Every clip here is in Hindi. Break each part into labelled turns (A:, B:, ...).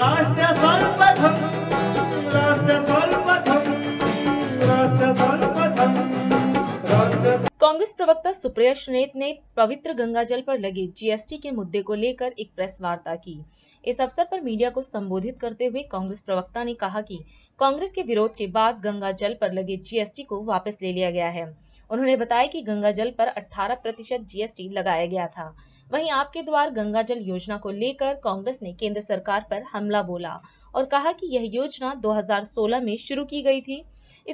A: राष्ट्र सर्वप्रथम राष्ट्र
B: कांग्रेस प्रवक्ता सुप्रिया श्रेत ने पवित्र गंगा जल पर लगे जीएसटी के मुद्दे को लेकर एक प्रेस वार्ता की इस अवसर पर मीडिया को संबोधित करते हुए कांग्रेस प्रवक्ता ने कहा कि कांग्रेस के विरोध के बाद गंगा जल पर लगे जीएसटी को वापस ले लिया गया है उन्होंने बताया कि गंगा जल पर 18 प्रतिशत जीएसटी लगाया गया था वहीं आपके द्वार गंगा जल योजना को लेकर कांग्रेस ने केंद्र सरकार पर हमला बोला और कहा कि यह योजना 2016 में शुरू की गई थी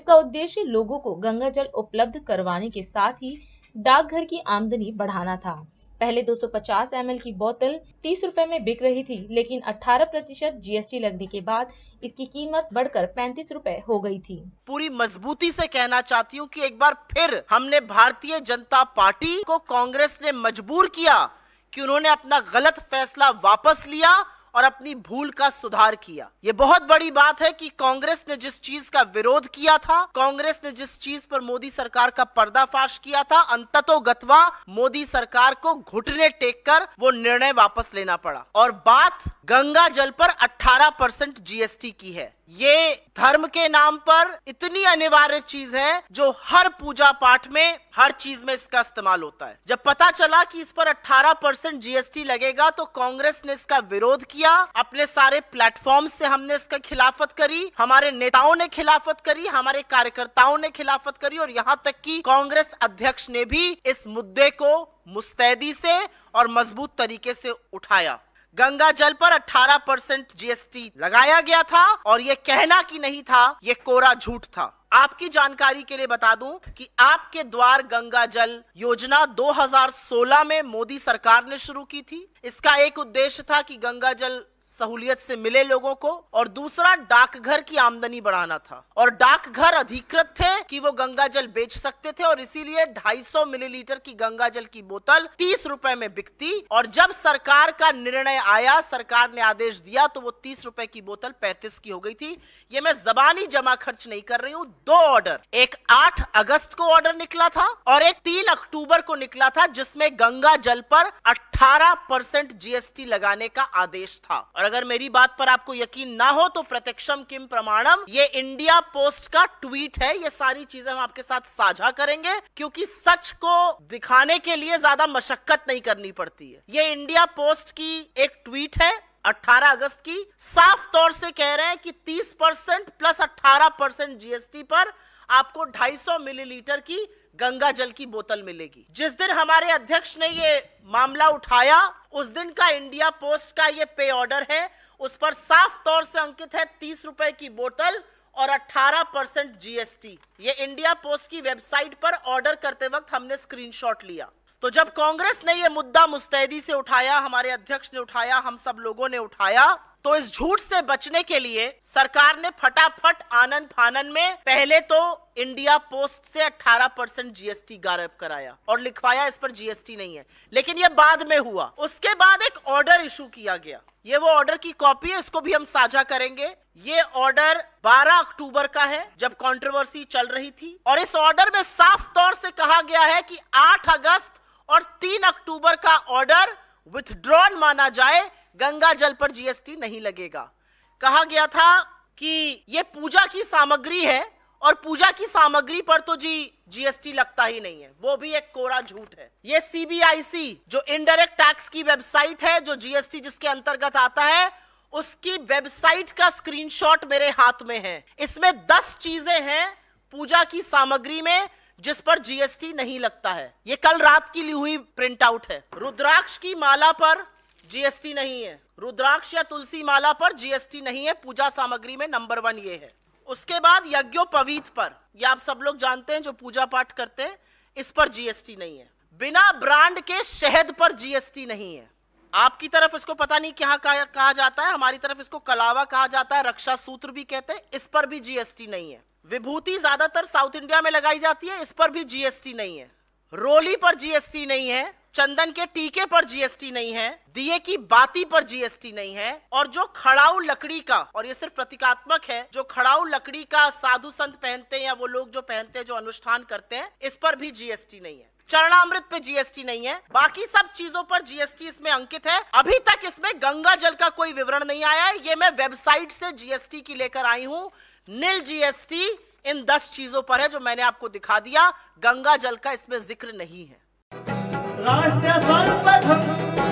B: इसका उद्देश्य लोगों को गंगा जल उपलब्ध करवाने के साथ ही डाकघर की आमदनी बढ़ाना था पहले 250 सौ की बोतल तीस रुपए में बिक रही थी लेकिन 18 प्रतिशत जी लगने के बाद इसकी कीमत बढ़कर पैंतीस रुपए हो गई थी
A: पूरी मजबूती से कहना चाहती हूँ कि एक बार फिर हमने भारतीय जनता पार्टी को कांग्रेस ने मजबूर किया कि उन्होंने अपना गलत फैसला वापस लिया और अपनी भूल का सुधार किया ये बहुत बड़ी बात है कि कांग्रेस ने जिस चीज का विरोध किया था कांग्रेस ने जिस चीज पर मोदी सरकार का पर्दाफाश किया था अंततो गतवा मोदी सरकार को घुटने टेक कर वो निर्णय वापस लेना पड़ा और बात गंगा जल पर 18 परसेंट जीएसटी की है ये धर्म के नाम पर इतनी अनिवार्य चीज है जो हर पूजा पाठ में हर चीज में इसका इस्तेमाल होता है जब पता चला कि इस पर 18 परसेंट जीएसटी लगेगा तो कांग्रेस ने इसका विरोध किया किया अपने सारे प्लेटफॉर्म से हमने इसका खिलाफत करी हमारे नेताओं ने खिलाफत करी हमारे कार्यकर्ताओं ने खिलाफत करी और यहाँ तक कि कांग्रेस अध्यक्ष ने भी इस मुद्दे को मुस्तैदी से और मजबूत तरीके से उठाया गंगा जल पर 18 परसेंट जीएसटी लगाया गया था और ये कहना कि नहीं था ये कोरा झूठ था आपकी जानकारी के लिए बता दूं कि आपके द्वार गंगा जल योजना 2016 में मोदी सरकार ने शुरू की थी इसका एक उद्देश्य था कि गंगा जल सहूलियत से मिले लोगों को और दूसरा डाकघर की आमदनी बढ़ाना था और डाकघर अधिकृत थे कि वो गंगा जल बेच सकते थे और इसीलिए 250 मिलीलीटर की गंगा जल की बोतल तीस रुपए में बिकती और जब सरकार का निर्णय आया सरकार ने आदेश दिया तो वो तीस रुपए की बोतल पैंतीस की हो गई थी ये मैं जबानी जमा खर्च नहीं कर रही हूँ दो ऑर्डर एक 8 अगस्त को ऑर्डर निकला था और एक 3 अक्टूबर को निकला था जिसमें गंगा जल पर 18 परसेंट जीएसटी लगाने का आदेश था और अगर मेरी बात पर आपको यकीन ना हो तो प्रत्यक्षम किम प्रमाणम ये इंडिया पोस्ट का ट्वीट है ये सारी चीजें हम आपके साथ साझा करेंगे क्योंकि सच को दिखाने के लिए ज्यादा मशक्कत नहीं करनी पड़ती है ये इंडिया पोस्ट की एक ट्वीट है 18 अगस्त की साफ तौर से कह रहे हैं कि 30 परसेंट प्लस 18 परसेंट जीएसटी पर आपको 250 मिलीलीटर की गंगा जल की बोतल मिलेगी जिस दिन हमारे अध्यक्ष ने ये मामला उठाया उस दिन का इंडिया पोस्ट का ये पे ऑर्डर है उस पर साफ तौर से अंकित है तीस रुपए की बोतल और 18 परसेंट जीएसटी ये इंडिया पोस्ट की वेबसाइट पर ऑर्डर करते वक्त हमने स्क्रीनशॉट लिया तो जब कांग्रेस ने यह मुद्दा मुस्तैदी से उठाया हमारे अध्यक्ष ने उठाया हम सब लोगों ने उठाया तो इस झूठ से बचने के लिए सरकार ने फटाफट आनंद फानन में पहले तो इंडिया पोस्ट से 18 परसेंट जीएसटी गायब कराया और लिखवाया इस पर जीएसटी नहीं है लेकिन यह बाद में हुआ उसके बाद एक ऑर्डर इशू किया गया ये वो ऑर्डर की कॉपी है इसको भी हम साझा करेंगे ये ऑर्डर 12 अक्टूबर का है जब कंट्रोवर्सी चल रही थी और इस ऑर्डर में साफ तौर से कहा गया है कि 8 अगस्त और तीन अक्टूबर का ऑर्डर विथड्रॉन माना जाए गंगा जल पर जीएसटी नहीं लगेगा कहा गया था कि यह पूजा की सामग्री है और पूजा की सामग्री पर तो जी जीएसटी लगता ही नहीं है वो भी एक कोरा झूठ है ये सीबीआईसी जो इनडायरेक्ट टैक्स की वेबसाइट है जो जीएसटी जिसके अंतर्गत आता है उसकी वेबसाइट का स्क्रीनशॉट मेरे हाथ में है इसमें दस चीजें हैं पूजा की सामग्री में जिस पर जीएसटी नहीं लगता है ये कल रात की ली हुई प्रिंट आउट है रुद्राक्ष की माला पर जीएसटी नहीं है रुद्राक्ष या तुलसी माला पर जीएसटी नहीं है पूजा सामग्री में नंबर वन ये है उसके बाद यज्ञोपवीत पर ये आप सब लोग जानते हैं जो पूजा पाठ करते हैं इस पर जीएसटी नहीं है बिना ब्रांड के शहद पर जीएसटी नहीं है आपकी तरफ इसको पता नहीं क्या कहा जाता है हमारी तरफ इसको कलावा कहा जाता है रक्षा सूत्र भी कहते हैं इस पर भी जीएसटी नहीं है विभूति ज्यादातर साउथ इंडिया में लगाई जाती है इस पर भी जीएसटी नहीं है रोली पर जीएसटी नहीं है चंदन के टीके पर जीएसटी नहीं है दिए की बाती पर जीएसटी नहीं है और जो खड़ाऊ लकड़ी का और ये सिर्फ प्रतीकात्मक है जो खड़ाऊ लकड़ी का साधु संत पहनते हैं या वो लोग जो पहनते हैं जो अनुष्ठान करते हैं इस पर भी जीएसटी नहीं है चरणामृत पे जीएसटी नहीं है बाकी सब चीजों पर जीएसटी इसमें अंकित है अभी तक इसमें गंगा जल का कोई विवरण नहीं आया है ये मैं वेबसाइट से जीएसटी की लेकर आई हूँ नील जीएसटी इन दस चीजों पर है जो मैंने आपको दिखा दिया गंगा जल का इसमें जिक्र नहीं है राष्ट्र